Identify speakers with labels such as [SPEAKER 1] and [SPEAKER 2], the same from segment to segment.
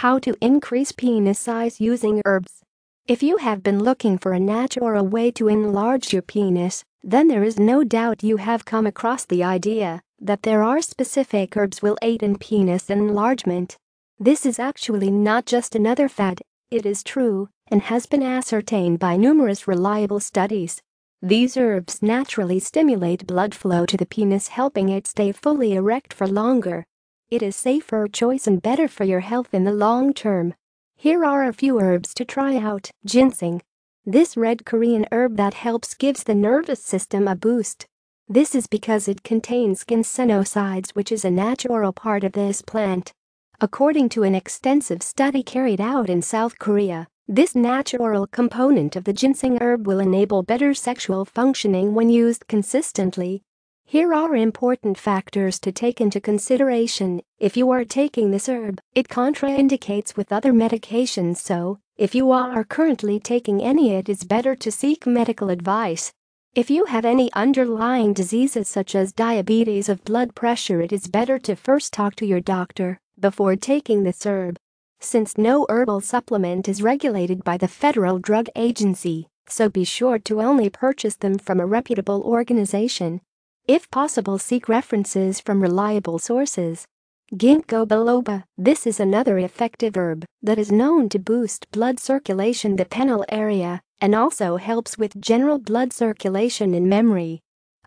[SPEAKER 1] How to increase penis size using herbs. If you have been looking for a natural way to enlarge your penis, then there is no doubt you have come across the idea that there are specific herbs will aid in penis enlargement. This is actually not just another fad, it is true and has been ascertained by numerous reliable studies. These herbs naturally stimulate blood flow to the penis helping it stay fully erect for longer. It is safer choice and better for your health in the long term. Here are a few herbs to try out. Ginseng. This red Korean herb that helps gives the nervous system a boost. This is because it contains ginsenosides which is a natural part of this plant. According to an extensive study carried out in South Korea, this natural component of the ginseng herb will enable better sexual functioning when used consistently here are important factors to take into consideration if you are taking this herb. It contraindicates with other medications so, if you are currently taking any it is better to seek medical advice. If you have any underlying diseases such as diabetes of blood pressure it is better to first talk to your doctor before taking this herb. Since no herbal supplement is regulated by the Federal Drug Agency, so be sure to only purchase them from a reputable organization if possible seek references from reliable sources. Ginkgo biloba, this is another effective herb that is known to boost blood circulation the penile area and also helps with general blood circulation and memory.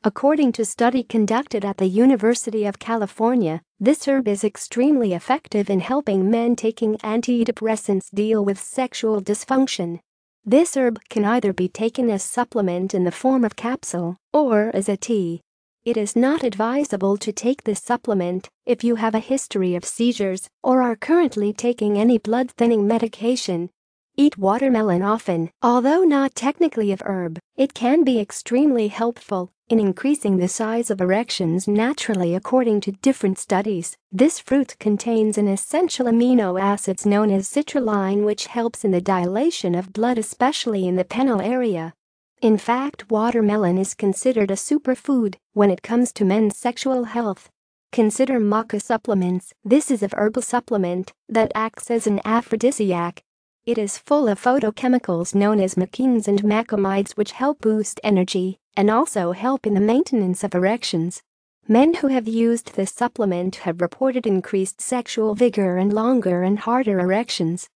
[SPEAKER 1] According to study conducted at the University of California, this herb is extremely effective in helping men taking antidepressants deal with sexual dysfunction. This herb can either be taken as supplement in the form of capsule or as a tea. It is not advisable to take this supplement if you have a history of seizures or are currently taking any blood thinning medication. Eat watermelon often, although not technically a herb, it can be extremely helpful in increasing the size of erections naturally according to different studies. This fruit contains an essential amino acids known as citrulline which helps in the dilation of blood especially in the penile area. In fact watermelon is considered a superfood when it comes to men's sexual health. Consider maca supplements, this is a herbal supplement that acts as an aphrodisiac. It is full of photochemicals known as machenes and macamides which help boost energy and also help in the maintenance of erections. Men who have used this supplement have reported increased sexual vigor and longer and harder erections.